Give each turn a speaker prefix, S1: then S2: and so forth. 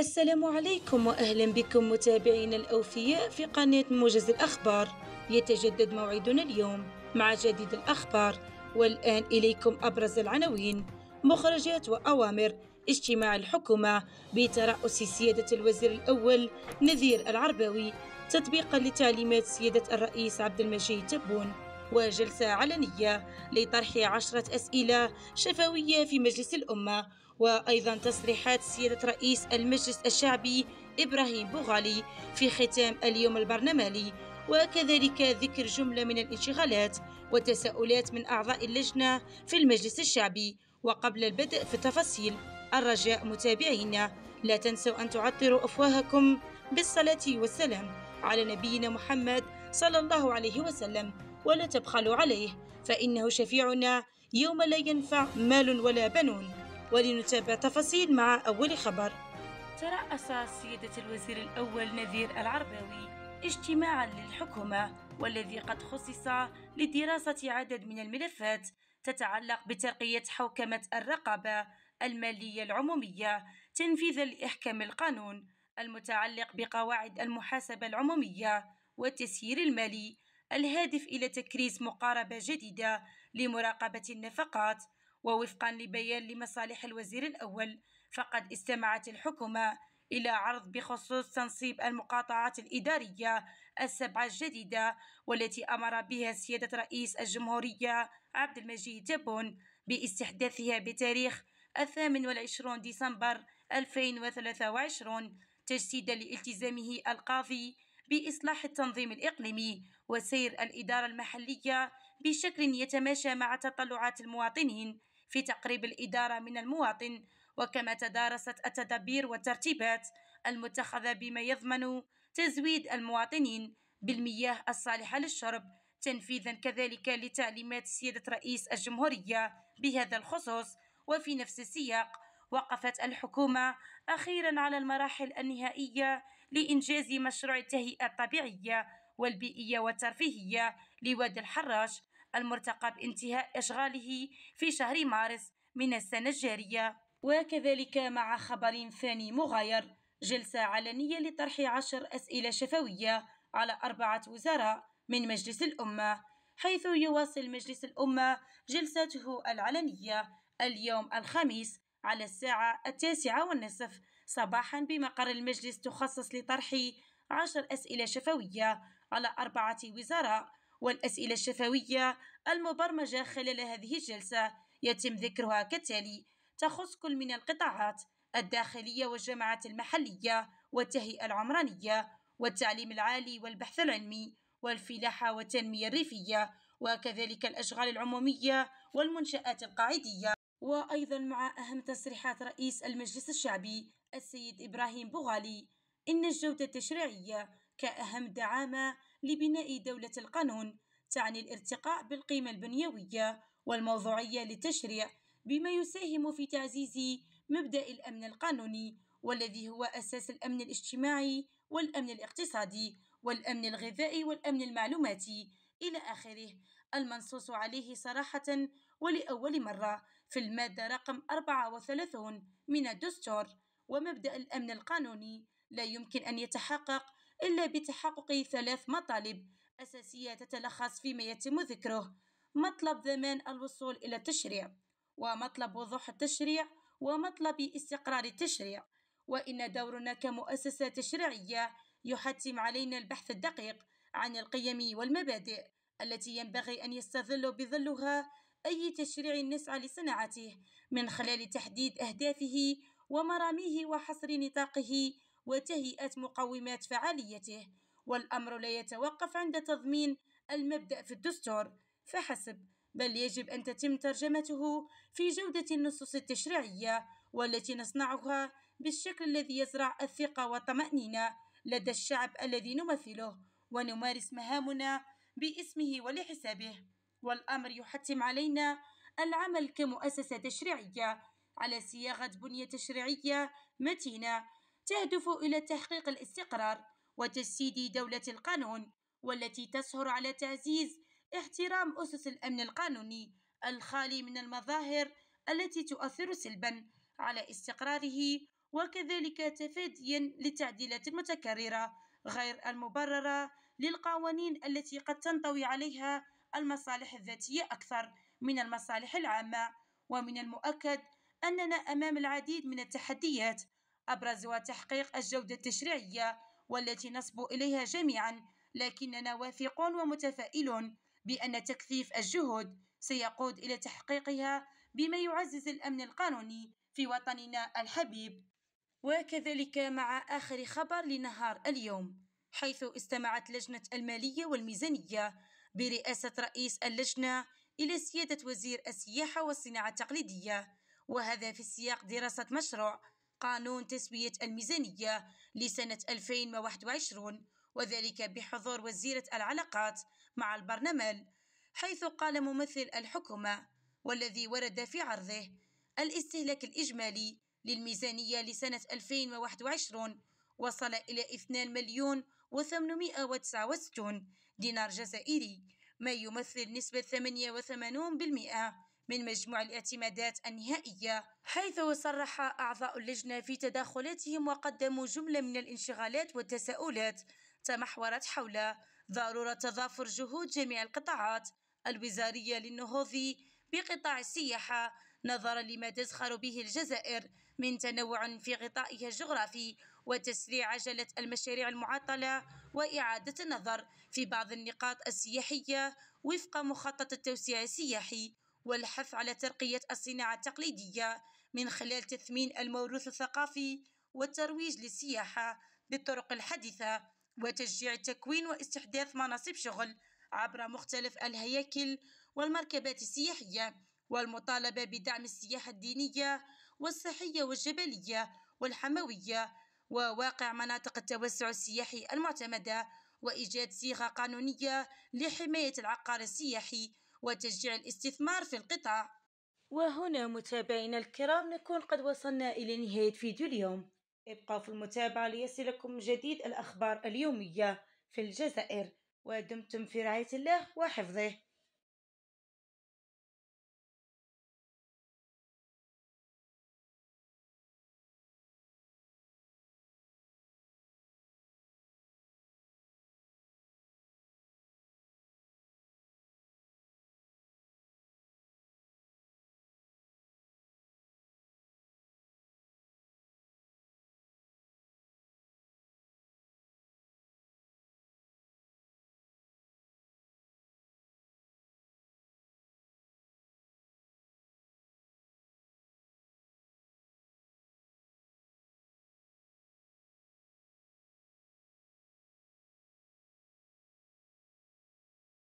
S1: السلام عليكم واهلا بكم متابعينا الاوفياء في قناه موجز الاخبار يتجدد موعدنا اليوم مع جديد الاخبار والان اليكم ابرز العناوين مخرجات واوامر اجتماع الحكومه بترأس سياده الوزير الاول نذير العرباوي تطبيقا لتعليمات سياده الرئيس عبد المجيد تبون وجلسة علنية لطرح عشرة أسئلة شفوية في مجلس الأمة وأيضا تصريحات سيادة رئيس المجلس الشعبي إبراهيم بوغالي في ختام اليوم البرلماني وكذلك ذكر جملة من الانشغالات والتساؤلات من أعضاء اللجنة في المجلس الشعبي وقبل البدء في التفاصيل الرجاء متابعينا لا تنسوا أن تعطروا أفواهكم بالصلاة والسلام على نبينا محمد صلى الله عليه وسلم ولا تبخلوا عليه فإنه شفيعنا يوم لا ينفع مال ولا بنون ولنتابع تفاصيل مع أول خبر ترأس سيادة الوزير الأول نذير العرباوي اجتماعا للحكومة والذي قد خصص لدراسة عدد من الملفات تتعلق بترقية حوكمة الرقابة المالية العمومية تنفيذا لإحكام القانون المتعلق بقواعد المحاسبة العمومية والتسيير المالي الهادف إلى تكريس مقاربة جديدة لمراقبة النفقات ووفقا لبيان لمصالح الوزير الأول فقد استمعت الحكومة إلى عرض بخصوص تنصيب المقاطعات الإدارية السبعة الجديدة والتي أمر بها سيادة رئيس الجمهورية عبد المجيد تبون باستحداثها بتاريخ 28 ديسمبر 2023 تجسيدا لالتزامه القاضي بإصلاح التنظيم الإقليمي وسير الإدارة المحلية بشكل يتماشى مع تطلعات المواطنين في تقريب الإدارة من المواطن وكما تدارست التدابير والترتيبات المتخذة بما يضمن تزويد المواطنين بالمياه الصالحة للشرب تنفيذا كذلك لتعليمات سيادة رئيس الجمهورية بهذا الخصوص وفي نفس السياق وقفت الحكومة أخيرا على المراحل النهائية لإنجاز مشروع التهيئة الطبيعية والبيئية والترفيهية لوادي الحراش المرتقب انتهاء إشغاله في شهر مارس من السنة الجارية وكذلك مع خبر ثاني مغاير جلسة علنية لطرح عشر أسئلة شفوية على أربعة وزراء من مجلس الأمة حيث يواصل مجلس الأمة جلسته العلنية اليوم الخميس على الساعة التاسعة والنصف صباحا بمقر المجلس تخصص لطرح عشر أسئلة شفوية على أربعة وزراء والأسئلة الشفوية المبرمجة خلال هذه الجلسة يتم ذكرها كالتالي تخص كل من القطاعات الداخلية والجامعات المحلية والتهيئة العمرانية والتعليم العالي والبحث العلمي والفلاحة والتنمية الريفية وكذلك الأشغال العمومية والمنشآت القاعدية وأيضا مع أهم تصريحات رئيس المجلس الشعبي السيد إبراهيم بوغالي إن الجودة التشريعية كأهم دعامة لبناء دولة القانون تعني الارتقاء بالقيمة البنيوية والموضوعية للتشريع بما يساهم في تعزيز مبدأ الأمن القانوني والذي هو أساس الأمن الاجتماعي والأمن الاقتصادي والأمن الغذائي والأمن المعلوماتي إلى آخره المنصوص عليه صراحة ولأول مرة في المادة رقم 34 من الدستور ومبدأ الأمن القانوني لا يمكن أن يتحقق إلا بتحقق ثلاث مطالب أساسية تتلخص فيما يتم ذكره مطلب ضمان الوصول إلى التشريع ومطلب وضوح التشريع ومطلب استقرار التشريع وإن دورنا كمؤسسة تشريعية يحتم علينا البحث الدقيق عن القيم والمبادئ التي ينبغي أن يستظل بظلها أي تشريع نسعى لصناعته من خلال تحديد أهدافه ومراميه وحصر نطاقه وتهيئة مقومات فعاليته والأمر لا يتوقف عند تضمين المبدأ في الدستور فحسب بل يجب أن تتم ترجمته في جودة النصوص التشريعية والتي نصنعها بالشكل الذي يزرع الثقة والطمأنينة لدى الشعب الذي نمثله ونمارس مهامنا باسمه ولحسابه والأمر يحتم علينا العمل كمؤسسة تشريعية على صياغة بنية تشريعية متينة تهدف إلى تحقيق الاستقرار وتجسيد دولة القانون والتي تسهر على تعزيز احترام أسس الأمن القانوني الخالي من المظاهر التي تؤثر سلبا على استقراره وكذلك تفاديا للتعديلات المتكررة غير المبررة للقوانين التي قد تنطوي عليها المصالح الذاتية أكثر من المصالح العامة ومن المؤكد أننا أمام العديد من التحديات أبرزها تحقيق الجودة التشريعية والتي نصب إليها جميعا لكننا واثقون ومتفائلون بأن تكثيف الجهود سيقود إلى تحقيقها بما يعزز الأمن القانوني في وطننا الحبيب وكذلك مع آخر خبر لنهار اليوم حيث استمعت لجنة المالية والميزانية برئاسة رئيس اللجنة إلى سيادة وزير السياحة والصناعة التقليدية وهذا في سياق دراسة مشروع قانون تسوية الميزانية لسنة 2021 وذلك بحضور وزيرة العلاقات مع البرلمان حيث قال ممثل الحكومة والذي ورد في عرضه الاستهلاك الإجمالي للميزانية لسنة 2021 وصل إلى 2 مليون و869 دينار جزائري ما يمثل نسبة 88% من مجموع الاعتمادات النهائية حيث صرح أعضاء اللجنة في تداخلاتهم وقدموا جملة من الانشغالات والتساؤلات تمحورت حول ضرورة تضافر جهود جميع القطاعات الوزارية للنهوض بقطاع السياحة نظرا لما تزخر به الجزائر من تنوع في غطائها الجغرافي وتسريع عجلة المشاريع المعطلة وإعادة النظر في بعض النقاط السياحية وفق مخطط التوسيع السياحي والحث على ترقية الصناعة التقليدية من خلال تثمين الموروث الثقافي والترويج للسياحة بالطرق الحديثة وتشجيع تكوين واستحداث مناصب شغل عبر مختلف الهياكل والمركبات السياحية والمطالبة بدعم السياحة الدينية والصحية والجبلية والحموية وواقع مناطق التوسع السياحي المعتمدة وإيجاد صيغة قانونية لحماية العقار السياحي وتشجيع الاستثمار في القطاع وهنا متابعينا الكرام نكون قد وصلنا إلى نهاية فيديو اليوم ابقوا في المتابعة ليصلكم جديد الأخبار اليومية في الجزائر ودمتم في رعاية الله وحفظه